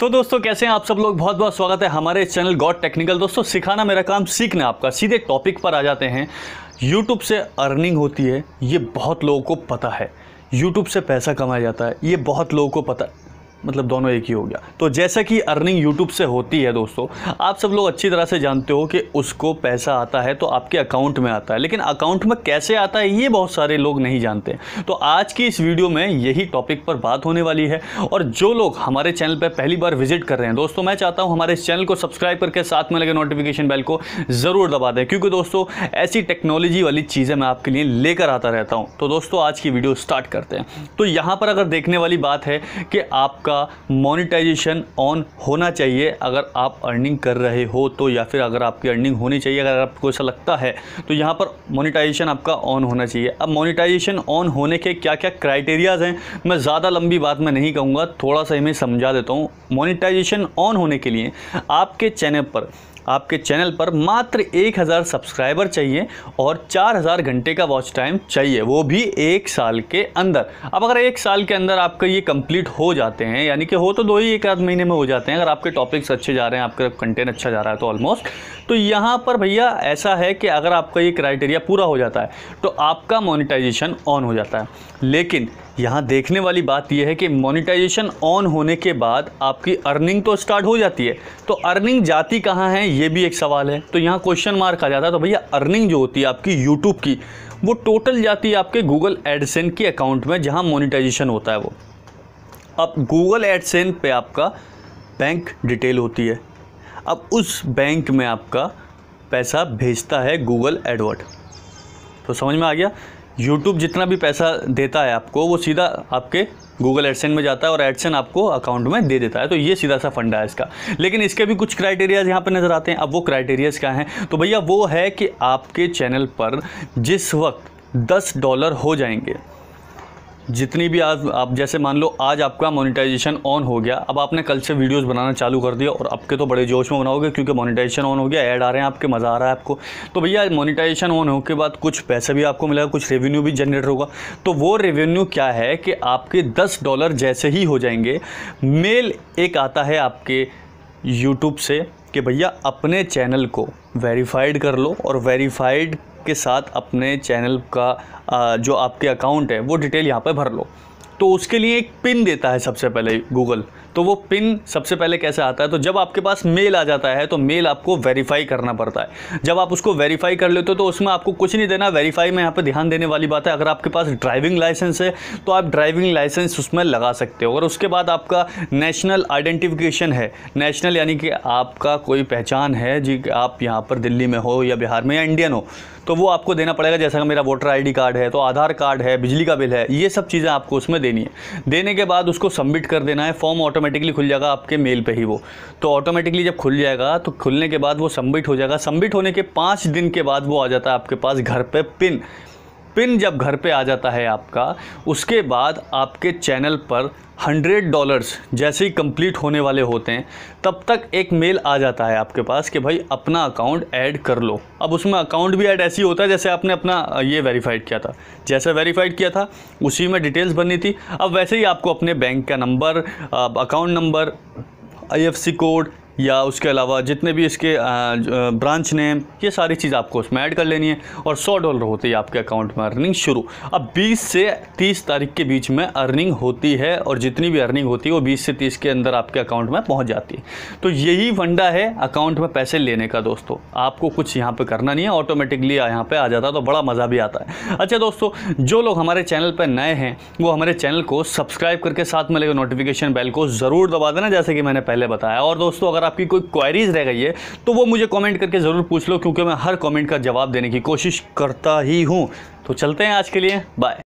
तो दोस्तों कैसे हैं आप सब लोग बहुत बहुत स्वागत है हमारे चैनल गॉड टेक्निकल दोस्तों सिखाना मेरा काम सीखना आपका सीधे टॉपिक पर आ जाते हैं यूट्यूब से अर्निंग होती है ये बहुत लोगों को पता है यूट्यूब से पैसा कमाया जाता है ये बहुत लोगों को पता मतलब दोनों एक ही हो गया तो जैसा कि अर्निंग यूट्यूब से होती है दोस्तों आप सब लोग अच्छी तरह से जानते हो कि उसको पैसा आता है तो आपके अकाउंट में आता है लेकिन अकाउंट में कैसे आता है ये बहुत सारे लोग नहीं जानते तो आज की इस वीडियो में यही टॉपिक पर बात होने वाली है और जो लोग हमारे चैनल पर पहली बार विजिट कर रहे हैं दोस्तों मैं चाहता हूँ हमारे चैनल को सब्सक्राइब करके साथ में लगे नोटिफिकेशन बेल को ज़रूर दबा दें क्योंकि दोस्तों ऐसी टेक्नोलॉजी वाली चीज़ें मैं आपके लिए लेकर आता रहता हूँ तो दोस्तों आज की वीडियो स्टार्ट करते हैं तो यहाँ पर अगर देखने वाली बात है कि आपका आपका मोनिटाइजेशन ऑन होना चाहिए अगर आप अर्निंग कर रहे हो तो या फिर अगर आपकी अर्निंग होनी चाहिए अगर आपको ऐसा लगता है तो यहाँ पर मोनिटाइजेशन आपका ऑन होना चाहिए अब मोनिटाइजेशन ऑन होने के क्या क्या क्राइटेरियाज़ हैं मैं ज़्यादा लंबी बात मैं नहीं कहूँगा थोड़ा सा मैं समझा देता हूँ मोनिटाइजेशन ऑन होने के लिए आपके चैनल पर आपके चैनल पर मात्र 1000 सब्सक्राइबर चाहिए और 4000 घंटे का वॉच टाइम चाहिए वो भी एक साल के अंदर अब अगर एक साल के अंदर आपका ये कंप्लीट हो जाते हैं यानी कि हो तो दो ही एक आध महीने में हो जाते हैं अगर आपके टॉपिक्स अच्छे जा रहे हैं आपका कंटेंट अच्छा जा रहा है तो ऑलमोस्ट तो यहाँ पर भैया ऐसा है कि अगर आपका ये क्राइटेरिया पूरा हो जाता है तो आपका मोनिटाइजेशन ऑन हो जाता है लेकिन यहाँ देखने वाली बात यह है कि मोनिटाइजेशन ऑन होने के बाद आपकी अर्निंग तो स्टार्ट हो जाती है तो अर्निंग जाती कहाँ है ये भी एक सवाल है तो यहाँ क्वेश्चन मार्क आ जाता है तो भैया अर्निंग जो होती है आपकी यूट्यूब की वो टोटल जाती है आपके गूगल एडसेन के अकाउंट में जहाँ मोनिटाइजेशन होता है वो अब गूगल एडसेन पे आपका बैंक डिटेल होती है अब उस बैंक में आपका पैसा भेजता है गूगल एडवर्ड तो समझ में आ गया यूट्यूब जितना भी पैसा देता है आपको वो सीधा आपके गूगल एडसन में जाता है और एडसन आपको अकाउंट में दे देता है तो ये सीधा सा फंडा है इसका लेकिन इसके भी कुछ क्राइटेरियाज यहाँ पर नज़र आते हैं अब वो क्राइटेरियाज क्या हैं तो भैया वो है कि आपके चैनल पर जिस वक्त दस डॉलर हो जाएंगे जितनी भी आज आप जैसे मान लो आज आपका मोनेटाइजेशन ऑन हो गया अब आपने कल से वीडियोस बनाना चालू कर दिया और आपके तो बड़े जोश में बनाओगे क्योंकि मोनेटाइजेशन ऑन हो गया ऐड आ रहे हैं आपके मज़ा आ रहा है आपको तो भैया मोनेटाइजेशन ऑन होने के बाद कुछ पैसे भी आपको मिलेगा कुछ रेवेन्यू भी जनरेट होगा तो वो रेवेन्यू क्या है कि आपके दस डॉलर जैसे ही हो जाएंगे मेल एक आता है आपके यूट्यूब से कि भैया अपने चैनल को वेरीफाइड कर लो और वेरीफाइड के साथ अपने चैनल का जो आपके अकाउंट है वो डिटेल यहाँ पर भर लो तो उसके लिए एक पिन देता है सबसे पहले गूगल तो वो पिन सबसे पहले कैसे आता है तो जब आपके पास मेल आ जाता है तो मेल आपको वेरीफाई करना पड़ता है जब आप उसको वेरीफाई कर लेते हो तो उसमें आपको कुछ नहीं देना वेरीफाई में यहाँ पर ध्यान देने वाली बात है अगर आपके पास ड्राइविंग लाइसेंस है तो आप ड्राइविंग लाइसेंस उसमें लगा सकते हो और उसके बाद आपका नेशनल आइडेंटिफिकेशन है नेशनल यानी कि आपका कोई पहचान है जी आप यहाँ पर दिल्ली में हो या बिहार में या इंडियन हो तो वो आपको देना पड़ेगा जैसा कि मेरा वोटर आईडी कार्ड है तो आधार कार्ड है बिजली का बिल है ये सब चीज़ें आपको उसमें देनी है देने के बाद उसको सबमिट कर देना है फॉर्म ऑटोमेटिक ऑटोमेटिकली खुल जाएगा आपके मेल पे ही वो तो ऑटोमेटिकली जब खुल जाएगा तो खुलने के बाद वो सबमिट हो जाएगा सबमिट होने के पाँच दिन के बाद वो आ जाता है आपके पास घर पर पिन स्पिन जब घर पे आ जाता है आपका उसके बाद आपके चैनल पर हंड्रेड डॉलर्स जैसे ही कंप्लीट होने वाले होते हैं तब तक एक मेल आ जाता है आपके पास कि भाई अपना अकाउंट ऐड कर लो अब उसमें अकाउंट भी ऐड ऐसी होता है जैसे आपने अपना ये वेरीफाइड किया था जैसे वेरीफाइड किया था उसी में डिटेल्स बननी थी अब वैसे ही आपको अपने बैंक का नंबर अकाउंट नंबर आई कोड या उसके अलावा जितने भी इसके ब्रांच नेम ये सारी चीज़ आपको उसमें ऐड कर लेनी है और सौ डॉलर होते ही आपके अकाउंट में अर्निंग शुरू अब बीस से तीस तारीख के बीच में अर्निंग होती है और जितनी भी अर्निंग होती है वो बीस से तीस के अंदर आपके अकाउंट में पहुँच जाती है तो यही वंडा है अकाउंट में पैसे लेने का दोस्तों आपको कुछ यहाँ पर करना नहीं है ऑटोमेटिकली यहाँ पर आ जाता है तो बड़ा मज़ा भी आता है अच्छा दोस्तों जो लोग हमारे चैनल पर नए हैं वो हमारे चैनल को सब्सक्राइब करके साथ में लेकर नोटिफिकेशन बेल को ज़रूर दबा देना जैसे कि मैंने पहले बताया और दोस्तों अगर आपकी कोई क्वारीज रह गई है तो वो मुझे कमेंट करके ज़रूर पूछ लो क्योंकि मैं हर कमेंट का जवाब देने की कोशिश करता ही हूँ तो चलते हैं आज के लिए बाय